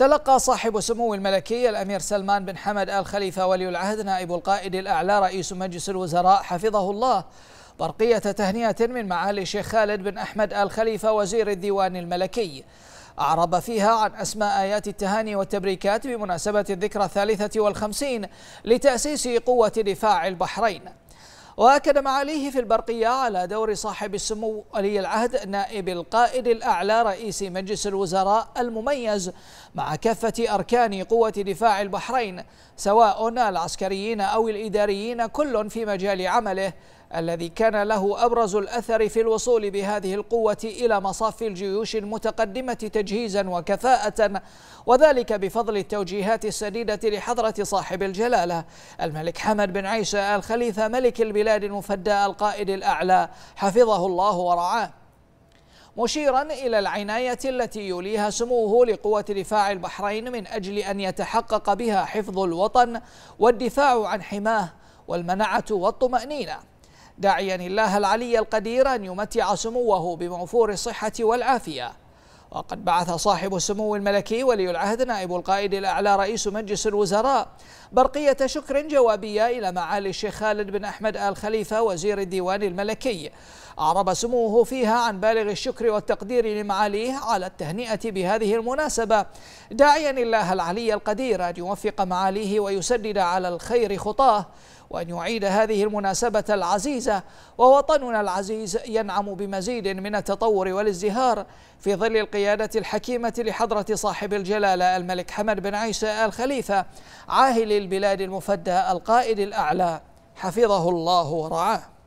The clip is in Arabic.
تلقى صاحب سمو الملكي الأمير سلمان بن حمد آل خليفة ولي العهد نائب القائد الأعلى رئيس مجلس الوزراء حفظه الله برقية تهنئة من معالي الشيخ خالد بن أحمد آل خليفة وزير الديوان الملكي أعرب فيها عن أسماء آيات التهاني والتبريكات بمناسبة الذكرى الثالثة والخمسين لتأسيس قوة دفاع البحرين وأكد معاليه في البرقية على دور صاحب السمو ولي العهد نائب القائد الأعلى رئيس مجلس الوزراء المميز مع كافة أركان قوة دفاع البحرين سواء العسكريين أو الإداريين كل في مجال عمله الذي كان له أبرز الأثر في الوصول بهذه القوة إلى مصاف الجيوش المتقدمة تجهيزا وكفاءة وذلك بفضل التوجيهات السديدة لحضرة صاحب الجلالة الملك حمد بن عيسى الخليفة ملك البلاد المفدى القائد الأعلى حفظه الله ورعاه مشيرا إلى العناية التي يوليها سموه لقوة دفاع البحرين من أجل أن يتحقق بها حفظ الوطن والدفاع عن حماه والمنعة والطمأنينة داعيا الله العلي القدير أن يمتع سموه بموفور الصحة والعافية وقد بعث صاحب السمو الملكي ولي العهد نائب القائد الأعلى رئيس مجلس الوزراء برقية شكر جوابية إلى معالي الشيخ خالد بن أحمد آل خليفة وزير الديوان الملكي أعرب سموه فيها عن بالغ الشكر والتقدير لمعاليه على التهنئة بهذه المناسبة داعيا الله العلي القدير أن يوفق معاليه ويسدد على الخير خطاه وأن يعيد هذه المناسبة العزيزة ووطننا العزيز ينعم بمزيد من التطور والازدهار في ظل القيادة الحكيمة لحضرة صاحب الجلالة الملك حمد بن عيسى الخليفة عاهل البلاد المفدى القائد الأعلى حفظه الله ورعاه